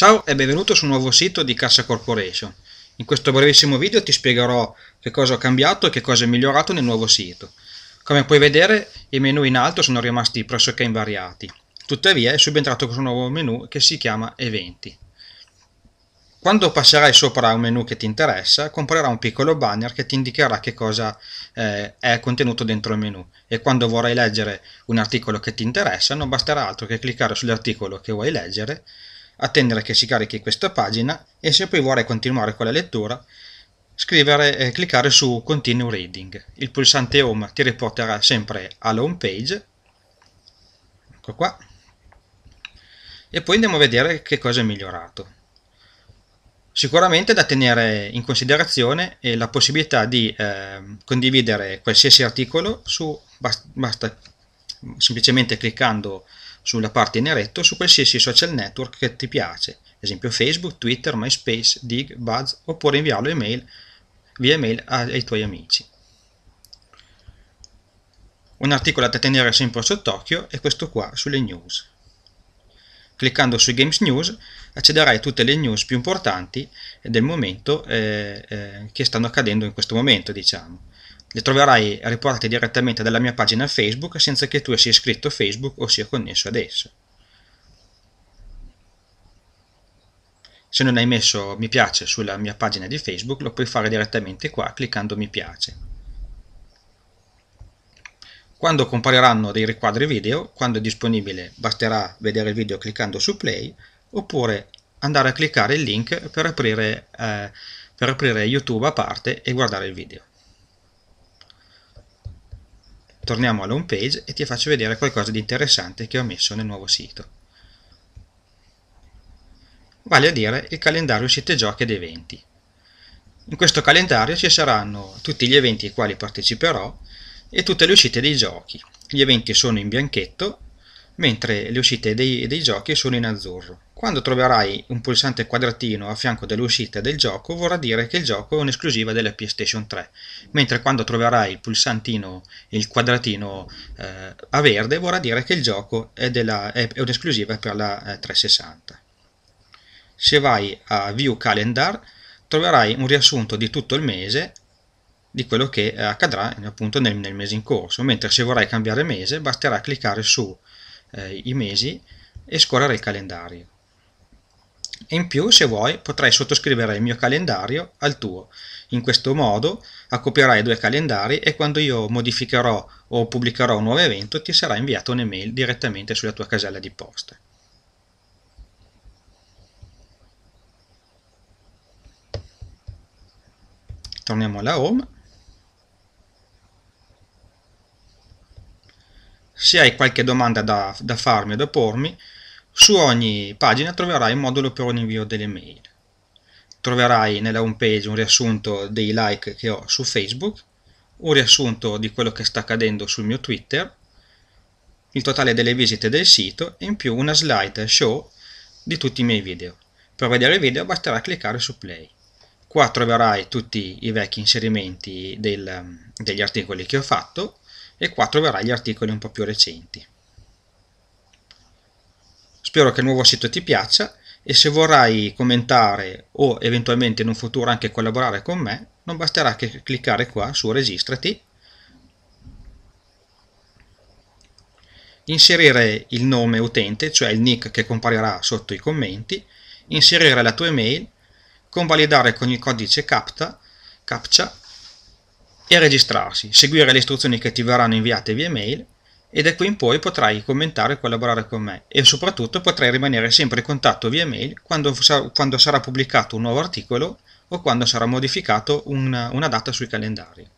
Ciao e benvenuto sul nuovo sito di Cassa Corporation. In questo brevissimo video ti spiegherò che cosa ho cambiato e che cosa è migliorato nel nuovo sito. Come puoi vedere i menu in alto sono rimasti pressoché invariati, tuttavia è subentrato questo nuovo menu che si chiama Eventi. Quando passerai sopra un menu che ti interessa, comparirà un piccolo banner che ti indicherà che cosa eh, è contenuto dentro il menu e quando vorrai leggere un articolo che ti interessa non basterà altro che cliccare sull'articolo che vuoi leggere attendere che si carichi questa pagina e se poi vorrei continuare con la lettura scrivere e eh, cliccare su continue reading il pulsante home ti riporterà sempre alla home page ecco qua e poi andiamo a vedere che cosa è migliorato sicuramente da tenere in considerazione è la possibilità di eh, condividere qualsiasi articolo su basta, basta semplicemente cliccando sulla parte in eretto su qualsiasi social network che ti piace, esempio Facebook, Twitter, MySpace, Dig, Buzz, oppure inviarlo email, via email ai tuoi amici. Un articolo da tenere sempre sott'occhio è questo qua sulle news. Cliccando su Games News accederai a tutte le news più importanti del momento eh, eh, che stanno accadendo in questo momento, diciamo. Le troverai riportate direttamente dalla mia pagina Facebook senza che tu sia iscritto a Facebook o sia connesso ad esso. Se non hai messo mi piace sulla mia pagina di Facebook lo puoi fare direttamente qua cliccando mi piace. Quando compariranno dei riquadri video, quando è disponibile basterà vedere il video cliccando su play oppure andare a cliccare il link per aprire, eh, per aprire YouTube a parte e guardare il video torniamo alla home page e ti faccio vedere qualcosa di interessante che ho messo nel nuovo sito vale a dire il calendario uscite giochi ed eventi in questo calendario ci saranno tutti gli eventi ai quali parteciperò e tutte le uscite dei giochi gli eventi sono in bianchetto mentre le uscite dei, dei giochi sono in azzurro. Quando troverai un pulsante quadratino a fianco delle uscite del gioco vorrà dire che il gioco è un'esclusiva della PlayStation 3, mentre quando troverai il pulsantino, il quadratino eh, a verde vorrà dire che il gioco è, della, è, è un'esclusiva per la eh, 360. Se vai a View Calendar troverai un riassunto di tutto il mese di quello che accadrà appunto nel, nel mese in corso, mentre se vorrai cambiare mese basterà cliccare su eh, i mesi e scorrere il calendario. E in più, se vuoi, potrai sottoscrivere il mio calendario al tuo. In questo modo accoppierai due calendari e quando io modificherò o pubblicherò un nuovo evento ti sarà inviato un'email direttamente sulla tua casella di posta. Torniamo alla home Se hai qualche domanda da, da farmi o da pormi, su ogni pagina troverai un modulo per l'invio delle mail. Troverai nella home page un riassunto dei like che ho su Facebook, un riassunto di quello che sta accadendo sul mio Twitter, il totale delle visite del sito e in più una slide show di tutti i miei video. Per vedere i video basterà cliccare su play. Qua troverai tutti i vecchi inserimenti del, degli articoli che ho fatto, e qua troverai gli articoli un po' più recenti. Spero che il nuovo sito ti piaccia e se vorrai commentare o eventualmente in un futuro anche collaborare con me, non basterà che cliccare qua su registrati, inserire il nome utente, cioè il nick che comparirà sotto i commenti, inserire la tua email, convalidare con il codice CAPTA, CAPTCHA e registrarsi, seguire le istruzioni che ti verranno inviate via mail e da qui in poi potrai commentare e collaborare con me e soprattutto potrai rimanere sempre in contatto via mail quando, quando sarà pubblicato un nuovo articolo o quando sarà modificato una, una data sui calendari.